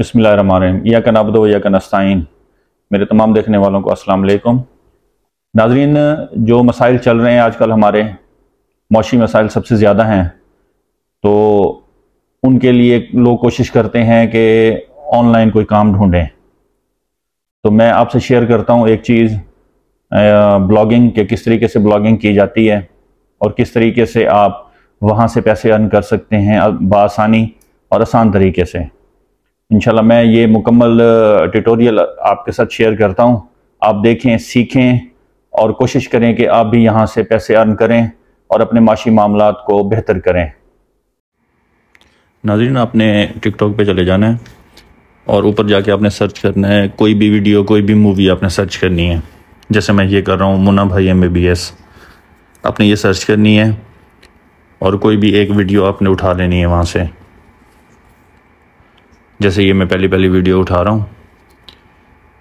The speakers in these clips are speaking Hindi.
बसमिल या का नबदो या का नस्ताइन मेरे तमाम देखने वालों को असलम नाजरीन जो मसाइल चल रहे हैं आजकल हमारे मौशी मसाइल सबसे ज़्यादा हैं तो उनके लिए लोग कोशिश करते हैं कि ऑनलाइन कोई काम ढूंढें तो मैं आपसे शेयर करता हूँ एक चीज़ ब्लॉगिंग के किस तरीके से ब्लॉगिंग की जाती है और किस तरीके से आप वहाँ से पैसे अर्न कर सकते हैं बासानी और आसान तरीके से इनशाला मैं ये मुकम्मल ट्यूटोरियल आपके साथ शेयर करता हूँ आप देखें सीखें और कोशिश करें कि आप भी यहाँ से पैसे अर्न करें और अपने माशी मामला को बेहतर करें नाजरीन आपने टिकटॉक पे चले जाना है और ऊपर जाके आपने सर्च करना है कोई भी वीडियो कोई भी मूवी आपने सर्च करनी है जैसे मैं ये कर रहा हूँ मुना भाई एम बी एस आपने ये सर्च करनी है और कोई भी एक वीडियो आपने उठा लेनी है वहाँ से जैसे ये मैं पहली पहली वीडियो उठा रहा हूँ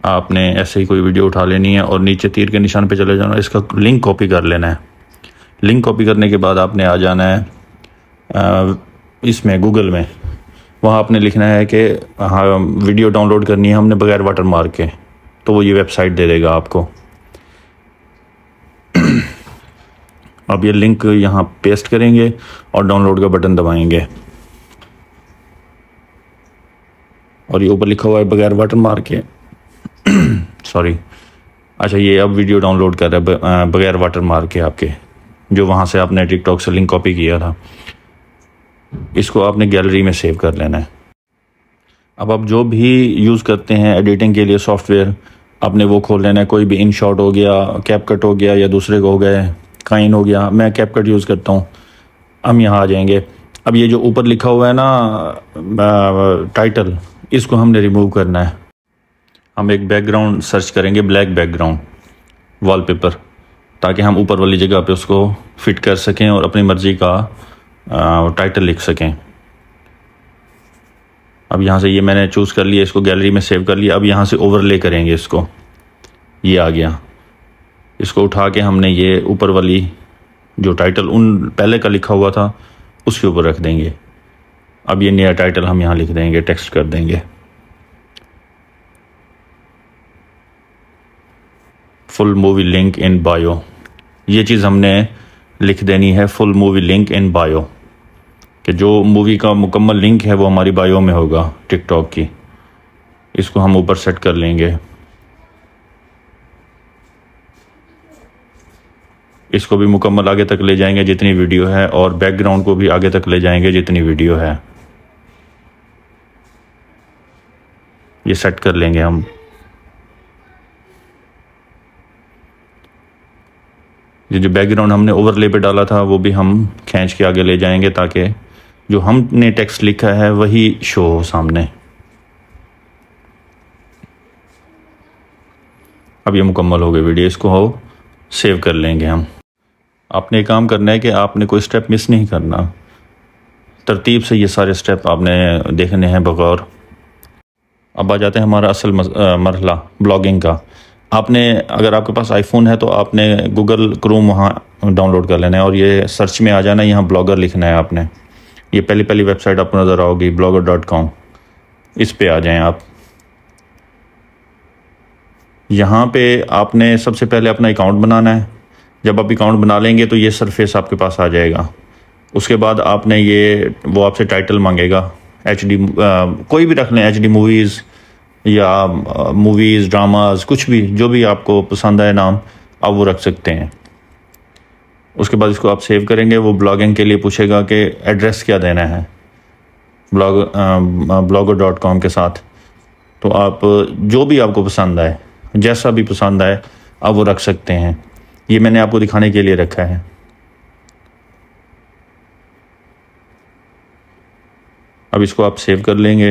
आपने ऐसे ही कोई वीडियो उठा लेनी है और नीचे तीर के निशान पे चले जाना इसका लिंक कॉपी कर लेना है लिंक कॉपी करने के बाद आपने आ जाना है इसमें गूगल में वहाँ आपने लिखना है कि हाँ वीडियो डाउनलोड करनी है हमने बगैर वाटर मार्क के तो वो ये वेबसाइट दे देगा आपको अब ये लिंक यहाँ पेस्ट करेंगे और डाउनलोड का बटन दबाएंगे और ये ऊपर लिखा हुआ है बगैर वाटर मार्क के सॉरी अच्छा ये अब वीडियो डाउनलोड कर रहा है बगैर वाटर मार्क के आपके जो वहाँ से आपने टिकटॉक से लिंक कॉपी किया था इसको आपने गैलरी में सेव कर लेना है अब आप जो भी यूज़ करते हैं एडिटिंग के लिए सॉफ्टवेयर आपने वो खोल लेना है कोई भी इन शॉट हो गया कैप कट हो गया या दूसरे को हो गए काइन हो गया मैं कैप कट यूज़ करता हूँ हम यहाँ आ जाएंगे अब ये जो ऊपर लिखा हुआ है ना टाइटल इसको हमने रिमूव करना है हम एक बैकग्राउंड सर्च करेंगे ब्लैक बैकग्राउंड वॉलपेपर ताकि हम ऊपर वाली जगह पे उसको फिट कर सकें और अपनी मर्ज़ी का आ, टाइटल लिख सकें अब यहाँ से ये मैंने चूज़ कर लिया इसको गैलरी में सेव कर लिया अब यहाँ से ओवरले करेंगे इसको ये आ गया इसको उठा के हमने ये ऊपर वाली जो टाइटल उन पहले का लिखा हुआ था उसके ऊपर रख देंगे अब ये नया टाइटल हम यहाँ लिख देंगे टेक्स्ट कर देंगे full movie link in bio ये चीज़ हमने लिख देनी है full movie link in bio कि जो मूवी का मुकम्मल लिंक है वो हमारी बायो में होगा टिकटॉक की इसको हम ऊपर सेट कर लेंगे इसको भी मुकम्मल आगे तक ले जाएंगे जितनी वीडियो है और बैकग्राउंड को भी आगे तक ले जाएंगे जितनी वीडियो है ये सेट कर लेंगे हम ये जो बैकग्राउंड हमने ओवरले पे डाला था वो भी हम खींच के आगे ले जाएंगे ताकि जो हमने टेक्स्ट लिखा है वही शो हो सामने अब ये मुकम्मल हो गई वीडियो इसको हो सेव कर लेंगे हम आपने काम करना है कि आपने कोई स्टेप मिस नहीं करना तरतीब से ये सारे स्टेप आपने देखने हैं बगौर अब आ जाते हैं हमारा असल मरहला ब्लॉगिंग का आपने अगर आपके पास आईफोन है तो आपने गूगल क्रोम वहाँ डाउनलोड कर लेना है और ये सर्च में आ जाना है यहाँ ब्लॉगर लिखना है आपने ये पहली पहली वेबसाइट आपको नज़र आओगी ब्लॉगर डॉट कॉम इस पर आ जाएं आप यहाँ पे आपने सबसे पहले अपना अकाउंट बनाना है जब आप अकाउंट बना लेंगे तो ये सरफेस आपके पास आ जाएगा उसके बाद आपने ये वो आपसे टाइटल मांगेगा एच डी um, कोई भी रख लें एच डी मूवीज़ या मूवीज़ uh, ड्रामास कुछ भी जो भी आपको पसंद आए नाम आप वो रख सकते हैं उसके बाद इसको आप सेव करेंगे वो ब्लॉगिंग के लिए पूछेगा कि एड्रेस क्या देना है ब्लॉग ब्लॉगर डॉट कॉम के साथ तो आप uh, जो भी आपको पसंद आए जैसा भी पसंद आए आप वो रख सकते हैं ये मैंने आपको दिखाने के लिए रखा है अब इसको आप सेव कर लेंगे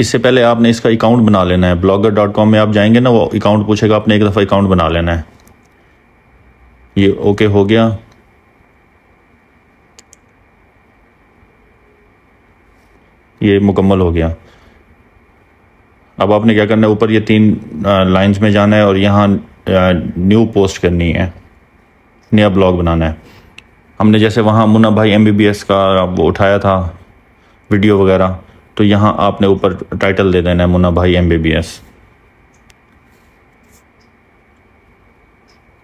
इससे पहले आपने इसका अकाउंट बना लेना है ब्लॉगर डॉट कॉम में आप जाएंगे ना वो अकाउंट पूछेगा आपने एक दफ़ा अकाउंट बना लेना है ये ओके हो गया ये मुकम्मल हो गया अब आपने क्या करना है ऊपर ये तीन लाइंस में जाना है और यहाँ न्यू पोस्ट करनी है नया ब्लॉग बनाना है हमने जैसे वहाँ मुन्ना भाई एम का वो उठाया था वीडियो वगैरह तो यहाँ आपने ऊपर टाइटल दे देना है मुन्ना भाई एम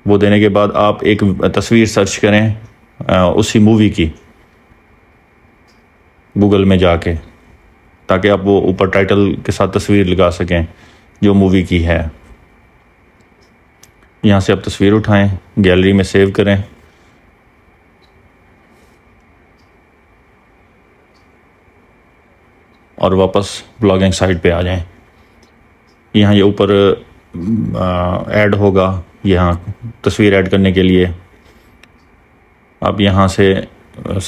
वो देने के बाद आप एक तस्वीर सर्च करें उसी मूवी की गूगल में जाके ताकि आप वो ऊपर टाइटल के साथ तस्वीर लगा सकें जो मूवी की है यहाँ से आप तस्वीर उठाएं गैलरी में सेव करें और वापस ब्लॉगिंग साइट पे आ जाएं यहाँ ये ऊपर ऐड होगा यहाँ तस्वीर ऐड करने के लिए आप यहाँ से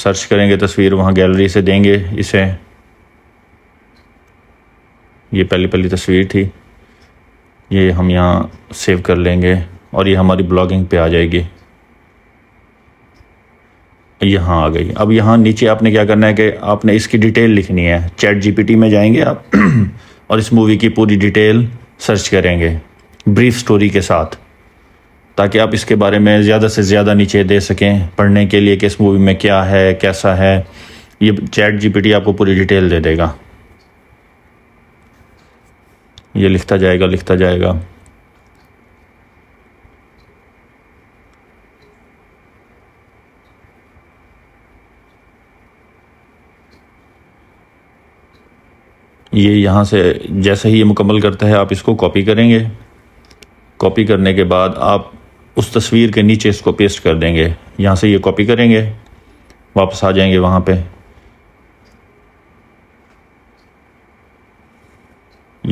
सर्च करेंगे तस्वीर वहाँ गैलरी से देंगे इसे ये पहली पहली तस्वीर थी ये हम यहाँ सेव कर लेंगे और ये हमारी ब्लॉगिंग पे आ जाएगी यहाँ आ गई अब यहाँ नीचे आपने क्या करना है कि आपने इसकी डिटेल लिखनी है चैट जीपीटी में जाएंगे आप और इस मूवी की पूरी डिटेल सर्च करेंगे ब्रीफ स्टोरी के साथ ताकि आप इसके बारे में ज़्यादा से ज़्यादा नीचे दे सकें पढ़ने के लिए कि इस मूवी में क्या है कैसा है ये चैट जीपीटी आपको पूरी डिटेल दे देगा ये लिखता जाएगा लिखता जाएगा ये यहाँ से जैसे ही ये मुकम्मल करता है आप इसको कॉपी करेंगे कॉपी करने के बाद आप उस तस्वीर के नीचे इसको पेस्ट कर देंगे यहाँ से ये कॉपी करेंगे वापस आ जाएंगे वहाँ पे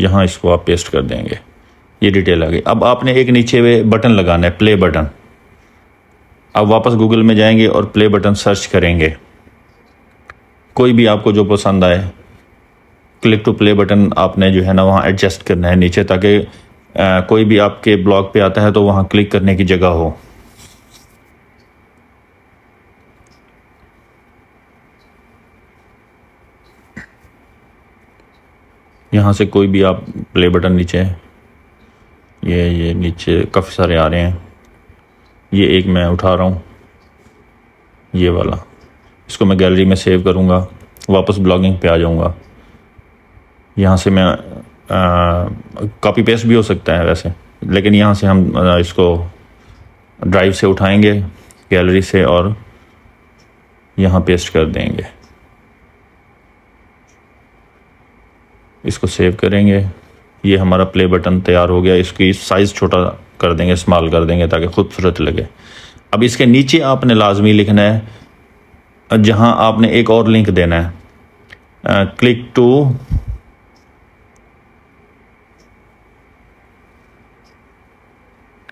यहाँ इसको आप पेस्ट कर देंगे ये डिटेल आ गई अब आपने एक नीचे वे बटन लगाना है प्ले बटन आप वापस गूगल में जाएंगे और प्ले बटन सर्च करेंगे कोई भी आपको जो पसंद आए क्लिक टू प्ले बटन आपने जो है ना वहाँ एडजस्ट करना है नीचे ताकि कोई भी आपके ब्लॉग पे आता है तो वहाँ क्लिक करने की जगह हो यहाँ से कोई भी आप प्ले बटन नीचे ये ये नीचे काफ़ी सारे आ रहे हैं ये एक मैं उठा रहा हूँ ये वाला इसको मैं गैलरी में सेव करूँगा वापस ब्लॉगिंग पे आ जाऊँगा यहाँ से मैं कॉपी पेस्ट भी हो सकता है वैसे लेकिन यहाँ से हम आ, इसको ड्राइव से उठाएंगे गैलरी से और यहाँ पेस्ट कर देंगे इसको सेव करेंगे ये हमारा प्ले बटन तैयार हो गया इसकी साइज़ छोटा कर देंगे इस्तेमाल कर देंगे ताकि खूबसूरत लगे अब इसके नीचे आपने लाजमी लिखना है जहाँ आपने एक और लिंक देना है click to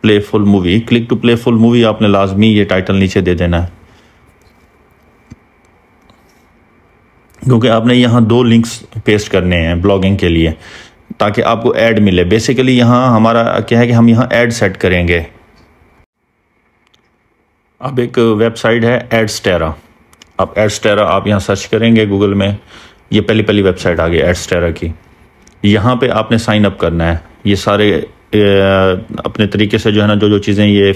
play full movie click to play full movie आपने लाजमी ये टाइटल नीचे दे देना है क्योंकि आपने यहाँ दो लिंक्स पेस्ट करने हैं ब्लॉगिंग के लिए ताकि आपको ऐड मिले बेसिकली यहाँ हमारा क्या है कि हम यहाँ ऐड सेट करेंगे अब एक वेबसाइट है एडस्टेरा आप एडस्टेरा आप यहाँ सर्च करेंगे गूगल में ये पहली पहली वेबसाइट आ गई एडस्टेरा की यहाँ पे आपने साइन अप करना है ये सारे अपने तरीके से जो है ना जो जो चीज़ें ये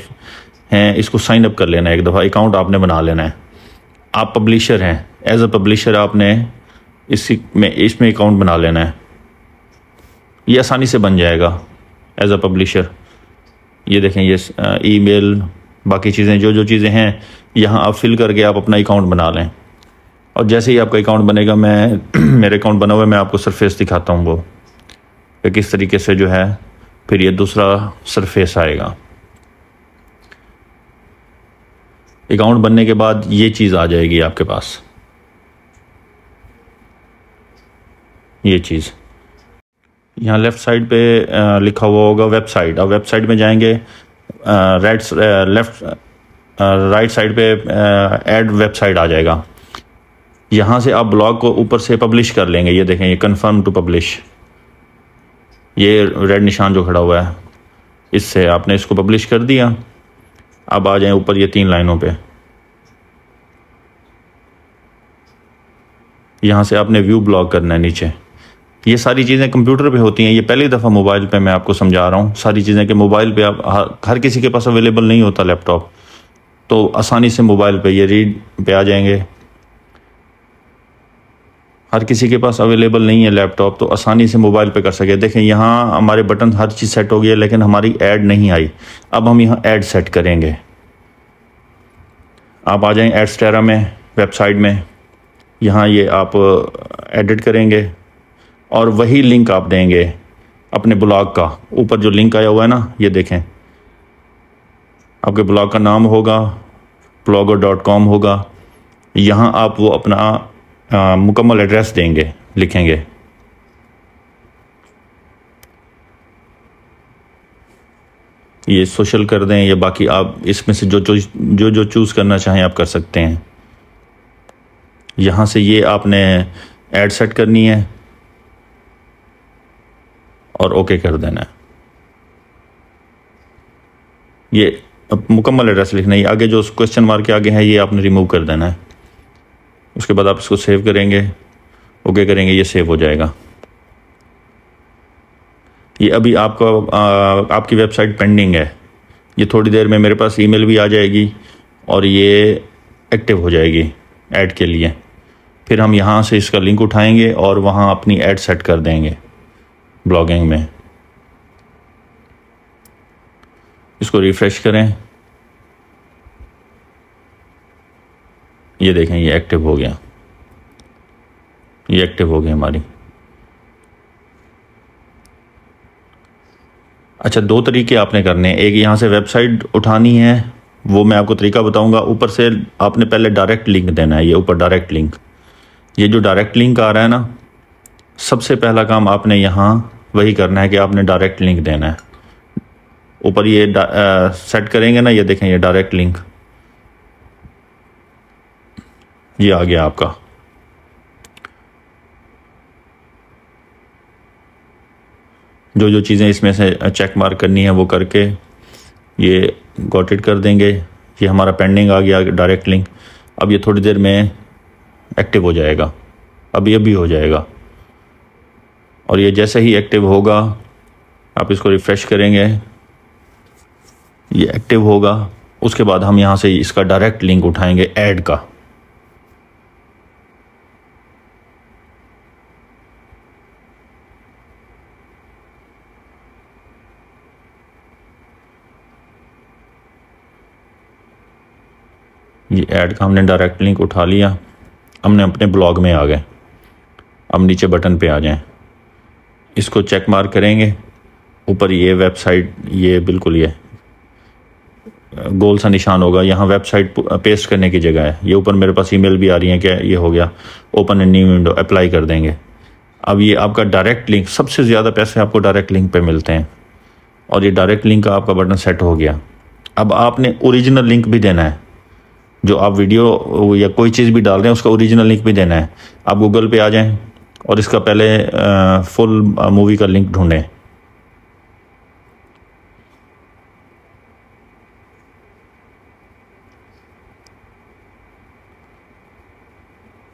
हैं इसको साइन अप कर लेना है एक दफ़ा अकाउंट आपने बना लेना है आप पब्लिशर हैं एज अ पब्लिशर आपने इसी में इसमें अकाउंट बना लेना है ये आसानी से बन जाएगा एज अ पब्लिशर ये देखें ये ईमेल बाकी चीज़ें जो जो चीज़ें हैं यहाँ आप फिल करके आप अपना अकाउंट बना लें और जैसे ही आपका अकाउंट बनेगा मैं मेरे अकाउंट बना हुआ मैं आपको सरफेस दिखाता हूँ वो कि किस तरीके से जो है फिर ये दूसरा सरफेस आएगा अकाउंट बनने के बाद ये चीज़ आ जाएगी आपके पास ये चीज़ यहाँ लेफ़्ट साइड पे लिखा हुआ होगा वेबसाइट अब वेबसाइट में जाएंगे राइट लेफ़्ट राइट साइड पे ऐड वेबसाइट आ जाएगा यहाँ से आप ब्लॉग को ऊपर से पब्लिश कर लेंगे ये देखें ये कन्फर्म टू पब्लिश ये रेड निशान जो खड़ा हुआ है इससे आपने इसको पब्लिश कर दिया अब आ जाए ऊपर ये तीन लाइनों पे यहाँ से आपने व्यू ब्लॉक करना है नीचे ये सारी चीज़ें कंप्यूटर पे होती हैं ये पहली दफ़ा मोबाइल पे मैं आपको समझा रहा हूँ सारी चीज़ें कि मोबाइल पे आप हर किसी के पास अवेलेबल नहीं होता लैपटॉप तो आसानी से मोबाइल पे ये रीड पे आ जाएंगे हर किसी के पास अवेलेबल नहीं है लैपटॉप तो आसानी से मोबाइल पे कर सके देखें यहाँ हमारे बटन हर चीज़ सेट हो गई है लेकिन हमारी ऐड नहीं आई अब हम यहाँ ऐड सेट करेंगे आप आ जाएं टेरा में वेबसाइट में यहाँ ये आप एडिट uh, करेंगे और वही लिंक आप देंगे अपने ब्लॉग का ऊपर जो लिंक आया हुआ है ना ये देखें आपके ब्लॉग का नाम होगा ब्लॉगर डॉट कॉम होगा यहाँ आप वो अपना मुकम्मल एड्रेस देंगे लिखेंगे ये सोशल कर दें या बाकी आप इसमें से जो जो जो जो चूज़ करना चाहें आप कर सकते हैं यहाँ से ये आपने ऐड सेट करनी है और ओके कर देना है ये अब मुकम्मल एड्रेस लिखना है आगे जो क्वेश्चन मार्क के आगे है ये आपने रिमूव कर देना है उसके बाद आप इसको सेव करेंगे ओके करेंगे ये सेव हो जाएगा ये अभी आपका आपकी वेबसाइट पेंडिंग है ये थोड़ी देर में मेरे पास ईमेल भी आ जाएगी और ये एक्टिव हो जाएगी ऐड के लिए फिर हम यहाँ से इसका लिंक उठाएंगे और वहाँ अपनी ऐड सेट कर देंगे ब्लॉगिंग में इसको रिफ़्रेश करें ये देखें ये एक्टिव हो गया ये एक्टिव हो गई हमारी अच्छा दो तरीके आपने करने हैं एक यहाँ से वेबसाइट उठानी है वो मैं आपको तरीका बताऊंगा ऊपर से आपने पहले डायरेक्ट लिंक देना है ये ऊपर डायरेक्ट लिंक ये जो डायरेक्ट लिंक आ रहा है ना सबसे पहला काम आपने यहाँ वही करना है कि आपने डायरेक्ट लिंक देना है ऊपर ये आ, सेट करेंगे ना ये देखें ये डायरेक्ट लिंक ये आ गया आपका जो जो चीज़ें इसमें से चेक मार्क करनी है वो करके ये गॉट इट कर देंगे ये हमारा पेंडिंग आ गया डायरेक्ट लिंक अब ये थोड़ी देर में एक्टिव हो जाएगा अब ये भी हो जाएगा और ये जैसे ही एक्टिव होगा आप इसको रिफ़्रेश करेंगे ये एक्टिव होगा उसके बाद हम यहाँ से इसका डायरेक्ट लिंक उठाएंगे ऐड का ये ऐड का हमने डायरेक्ट लिंक उठा लिया हमने अपने ब्लॉग में आ गए अब नीचे बटन पे आ जाएं इसको चेक मार करेंगे ऊपर ये वेबसाइट ये बिल्कुल ये गोल सा निशान होगा यहाँ वेबसाइट पेस्ट करने की जगह है ये ऊपर मेरे पास ईमेल भी आ रही है कि ये हो गया open and new window apply कर देंगे अब ये आपका डायरेक्ट लिंक सबसे ज़्यादा पैसे आपको डायरेक्ट लिंक पे मिलते हैं और ये डायरेक्ट लिंक का आपका बटन सेट हो गया अब आपने ओरिजिनल लिंक भी देना है जो आप वीडियो या कोई चीज़ भी डाल रहे हैं उसका ओरिजिनल लिंक भी देना है आप गूगल पे आ जाएं और इसका पहले आ, फुल मूवी का लिंक ढूंढें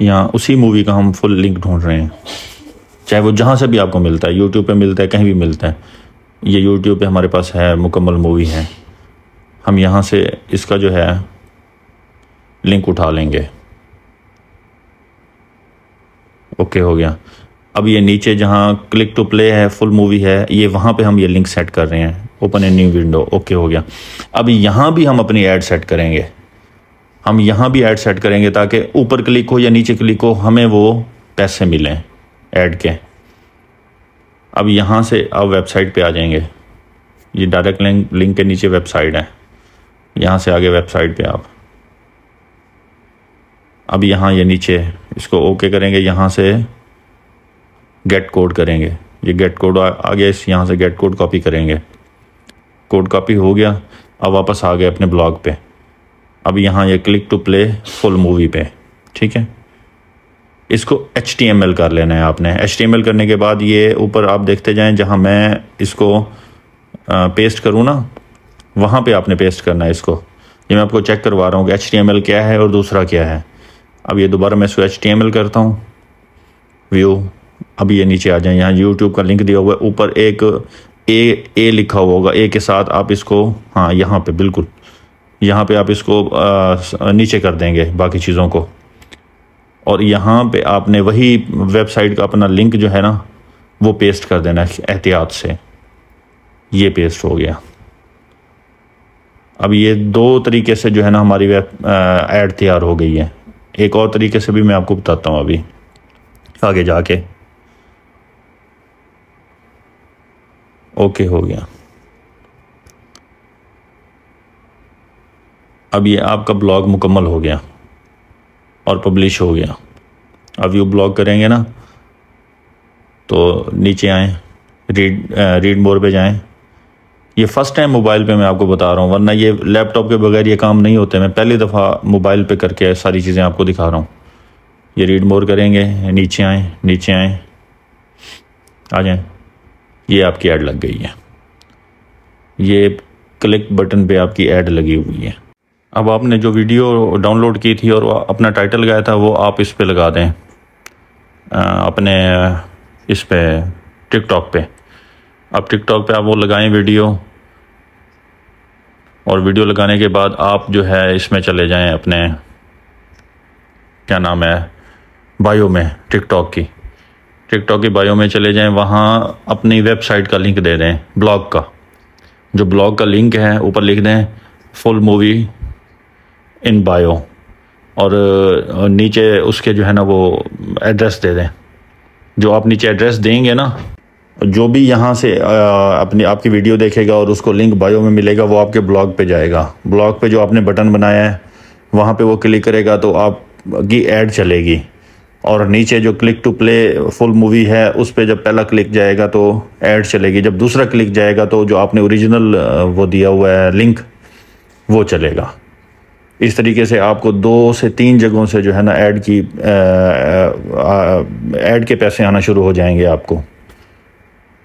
या उसी मूवी का हम फुल लिंक ढूंढ रहे हैं चाहे वो जहाँ से भी आपको मिलता है यूट्यूब पे मिलता है कहीं भी मिलता है ये यूट्यूब पे हमारे पास है मुकम्मल मूवी है हम यहाँ से इसका जो है लिंक उठा लेंगे ओके हो गया अब ये नीचे जहाँ क्लिक टू प्ले है फुल मूवी है ये वहाँ पे हम ये लिंक सेट कर रहे हैं open a new window okay हो गया अब यहाँ भी हम अपनी ऐड सेट करेंगे हम यहाँ भी ऐड सेट करेंगे ताकि ऊपर क्लिक हो या नीचे क्लिक हो हमें वो पैसे मिलें ऐड के अब यहाँ से आप वेबसाइट पे आ जाएंगे ये डायरेक्ट लिंक लिंक के नीचे वेबसाइट है यहाँ से आगे वेबसाइट पे आप अब यहाँ ये नीचे इसको ओके करेंगे यहाँ से गेट कोड करेंगे ये गेट कोड आ, गया इस यहाँ से गेट कोड कॉपी करेंगे कोड कॉपी हो गया अब वापस आ गए अपने ब्लॉग पे अब यहाँ ये click to play full movie पे ठीक है इसको एच कर लेना है आपने एच करने के बाद ये ऊपर आप देखते जाएं जहाँ मैं इसको पेस्ट करूँ ना वहाँ पे आपने पेस्ट करना है इसको ये मैं आपको चेक करवा रहा हूँ कि एच क्या है और दूसरा क्या है अब ये दोबारा मैं इसको एच करता हूँ व्यू अब ये नीचे आ जाए यहाँ यूट्यूब का लिंक दिया हुआ है ऊपर एक ए ए लिखा हुआ होगा ए के साथ आप इसको हाँ यहाँ पे बिल्कुल यहाँ पे आप इसको आ, नीचे कर देंगे बाकी चीज़ों को और यहाँ पे आपने वही वेबसाइट का अपना लिंक जो है ना वो पेस्ट कर देना एहतियात से ये पेस्ट हो गया अब ये दो तरीके से जो है ना हमारी वेब ऐड तैयार हो गई है एक और तरीके से भी मैं आपको बताता हूँ अभी आगे जाके ओके हो गया अब ये आपका ब्लॉग मुकम्मल हो गया और पब्लिश हो गया अब यू ब्लॉग करेंगे ना तो नीचे आएँ रीड रीड मोर पे जाएं ये फ़र्स्ट टाइम मोबाइल पे मैं आपको बता रहा हूँ वरना ये लैपटॉप के बगैर ये काम नहीं होते मैं पहली दफ़ा मोबाइल पे करके सारी चीज़ें आपको दिखा रहा हूँ ये रीड मोर करेंगे नीचे आए नीचे आए आ जाए ये आपकी ऐड लग गई है ये क्लिक बटन पे आपकी ऐड लगी हुई है अब आपने जो वीडियो डाउनलोड की थी और अपना टाइटल लगाया था वो आप इस पर लगा दें अपने इस पर टिकटॉक पर अब टिकटॉक पे आप वो लगाएं वीडियो और वीडियो लगाने के बाद आप जो है इसमें चले जाएं अपने क्या नाम है बायो में टिकटॉक की टिकटॉक की बायो में चले जाएं वहाँ अपनी वेबसाइट का लिंक दे दें ब्लॉग का जो ब्लॉग का लिंक है ऊपर लिख दें फुल मूवी इन बायो और नीचे उसके जो है ना वो एड्रेस दे दें जो आप नीचे एड्रेस देंगे ना जो भी यहाँ से अपनी आपकी वीडियो देखेगा और उसको लिंक बायो में मिलेगा वो आपके ब्लॉग पे जाएगा ब्लॉग पे जो आपने बटन बनाया है वहाँ पे वो क्लिक करेगा तो आपकी ऐड चलेगी और नीचे जो click to play full movie है उस पर जब पहला क्लिक जाएगा तो ऐड चलेगी जब दूसरा क्लिक जाएगा तो जो आपने ओरिजिनल वो दिया हुआ है लिंक वो चलेगा इस तरीके से आपको दो से तीन जगहों से जो है ना ऐड की ऐड के पैसे आना शुरू हो जाएंगे आपको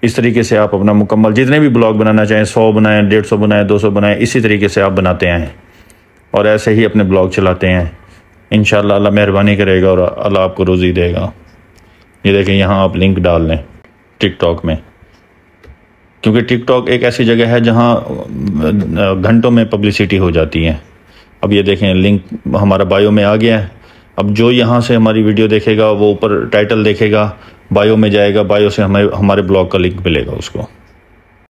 इस तरीके से आप अपना मुकम्मल जितने भी ब्लॉग बनाना चाहें सौ बनाएं डेढ़ सौ बनाएं दो सौ बनाएं इसी तरीके से आप बनाते हैं और ऐसे ही अपने ब्लॉग चलाते हैं इन अल्लाह मेहरबानी करेगा और अल्लाह आपको रोज़ी देगा ये देखें यहाँ आप लिंक डाल लें टिकटॉक में क्योंकि टिकटॉक एक ऐसी जगह है जहाँ घंटों में पब्लिसिटी हो जाती है अब ये देखें लिंक हमारा बायो में आ गया है अब जो यहाँ से हमारी वीडियो देखेगा वो ऊपर टाइटल देखेगा बायो में जाएगा बायो से हमें हमारे ब्लॉग का लिंक मिलेगा उसको